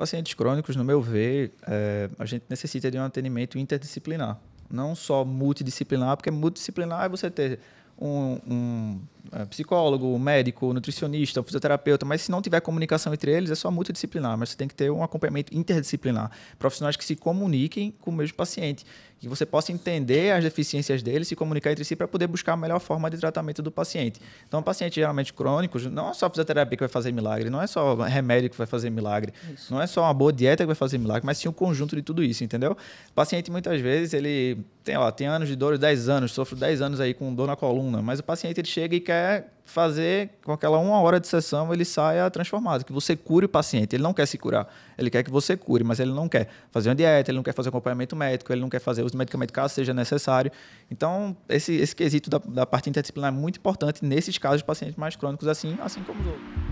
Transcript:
Pacientes crônicos, no meu ver, é, a gente necessita de um atendimento interdisciplinar. Não só multidisciplinar, porque multidisciplinar é você ter um, um é, psicólogo, médico, nutricionista, fisioterapeuta, mas se não tiver comunicação entre eles, é só multidisciplinar, mas você tem que ter um acompanhamento interdisciplinar. Profissionais que se comuniquem com o mesmo paciente, que você possa entender as deficiências dele, se comunicar entre si para poder buscar a melhor forma de tratamento do paciente. Então, paciente geralmente crônico, não é só fisioterapia que vai fazer milagre, não é só remédio que vai fazer milagre, isso. não é só uma boa dieta que vai fazer milagre, mas sim o um conjunto de tudo isso, entendeu? O paciente muitas vezes ele tem, ó, tem anos de dor, 10 anos, sofre 10 anos aí com dor na coluna, mas o paciente ele chega e quer fazer com aquela uma hora de sessão ele saia transformado, que você cure o paciente. Ele não quer se curar, ele quer que você cure, mas ele não quer fazer uma dieta, ele não quer fazer um acompanhamento médico, ele não quer fazer os medicamentos caso seja necessário. Então, esse, esse quesito da, da parte interdisciplinar é muito importante nesses casos de pacientes mais crônicos, assim, assim como os outros.